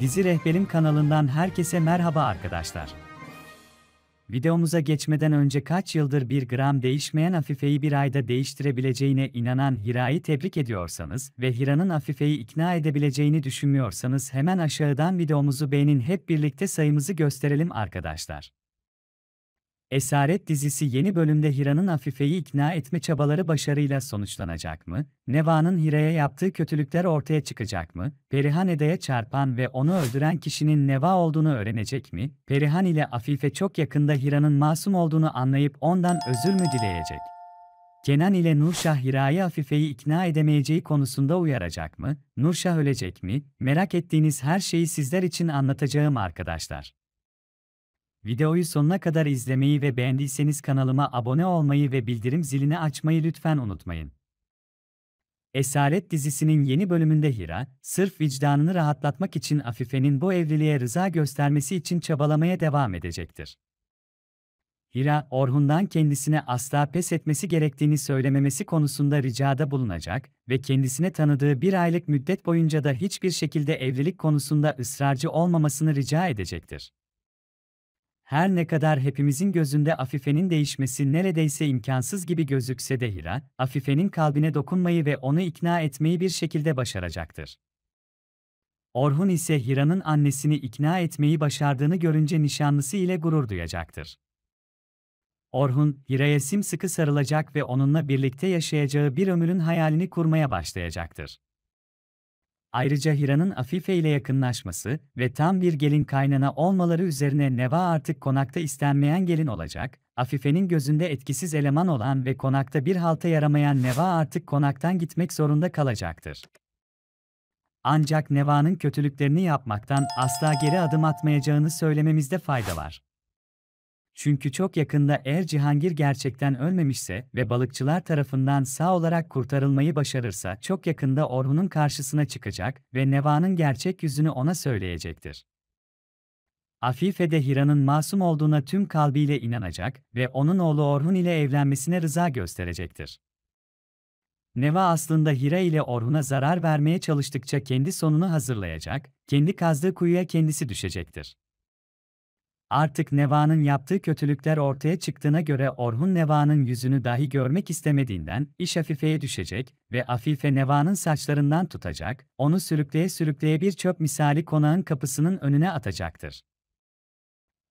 Dizi Rehberim kanalından herkese merhaba arkadaşlar. Videomuza geçmeden önce kaç yıldır bir gram değişmeyen Afife'yi bir ayda değiştirebileceğine inanan Hira'yı tebrik ediyorsanız ve Hira'nın Afife'yi ikna edebileceğini düşünmüyorsanız hemen aşağıdan videomuzu beğenin hep birlikte sayımızı gösterelim arkadaşlar. Esaret dizisi yeni bölümde Hira'nın Afife'yi ikna etme çabaları başarıyla sonuçlanacak mı? Neva'nın Hira'ya yaptığı kötülükler ortaya çıkacak mı? Perihan Eda'ya çarpan ve onu öldüren kişinin Neva olduğunu öğrenecek mi? Perihan ile Afife çok yakında Hira'nın masum olduğunu anlayıp ondan özür mü dileyecek? Kenan ile Nurşah Hira'yı Afife'yi ikna edemeyeceği konusunda uyaracak mı? Nurşah ölecek mi? Merak ettiğiniz her şeyi sizler için anlatacağım arkadaşlar. Videoyu sonuna kadar izlemeyi ve beğendiyseniz kanalıma abone olmayı ve bildirim zilini açmayı lütfen unutmayın. Esaret dizisinin yeni bölümünde Hira, sırf vicdanını rahatlatmak için Afife'nin bu evliliğe rıza göstermesi için çabalamaya devam edecektir. Hira, Orhun'dan kendisine asla pes etmesi gerektiğini söylememesi konusunda ricada bulunacak ve kendisine tanıdığı bir aylık müddet boyunca da hiçbir şekilde evlilik konusunda ısrarcı olmamasını rica edecektir. Her ne kadar hepimizin gözünde Afife'nin değişmesi neredeyse imkansız gibi gözükse de Hira, Afife'nin kalbine dokunmayı ve onu ikna etmeyi bir şekilde başaracaktır. Orhun ise Hira'nın annesini ikna etmeyi başardığını görünce nişanlısı ile gurur duyacaktır. Orhun, Hira'ya sıkı sarılacak ve onunla birlikte yaşayacağı bir ömürün hayalini kurmaya başlayacaktır. Ayrıca Hira'nın Afife ile yakınlaşması ve tam bir gelin kaynana olmaları üzerine Neva artık konakta istenmeyen gelin olacak, Afife'nin gözünde etkisiz eleman olan ve konakta bir halta yaramayan Neva artık konaktan gitmek zorunda kalacaktır. Ancak Neva'nın kötülüklerini yapmaktan asla geri adım atmayacağını söylememizde fayda var. Çünkü çok yakında eğer Cihangir gerçekten ölmemişse ve balıkçılar tarafından sağ olarak kurtarılmayı başarırsa çok yakında Orhun'un karşısına çıkacak ve Neva'nın gerçek yüzünü ona söyleyecektir. Afife de Hira'nın masum olduğuna tüm kalbiyle inanacak ve onun oğlu Orhun ile evlenmesine rıza gösterecektir. Neva aslında Hira ile Orhun'a zarar vermeye çalıştıkça kendi sonunu hazırlayacak, kendi kazdığı kuyuya kendisi düşecektir. Artık Neva'nın yaptığı kötülükler ortaya çıktığına göre Orhun Neva'nın yüzünü dahi görmek istemediğinden iş Afife'ye düşecek ve Afife Neva'nın saçlarından tutacak, onu sürükleye sürükleye bir çöp misali konağın kapısının önüne atacaktır.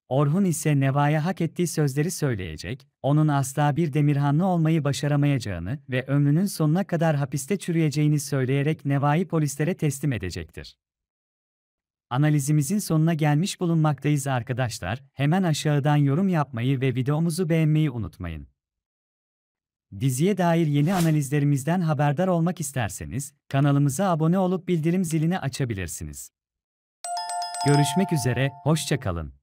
Orhun ise Neva'ya hak ettiği sözleri söyleyecek, onun asla bir demirhanlı olmayı başaramayacağını ve ömrünün sonuna kadar hapiste çürüyeceğini söyleyerek Neva'yı polislere teslim edecektir. Analizimizin sonuna gelmiş bulunmaktayız arkadaşlar. Hemen aşağıdan yorum yapmayı ve videomuzu beğenmeyi unutmayın. Diziye dair yeni analizlerimizden haberdar olmak isterseniz kanalımıza abone olup bildirim zilini açabilirsiniz. Görüşmek üzere, hoşçakalın.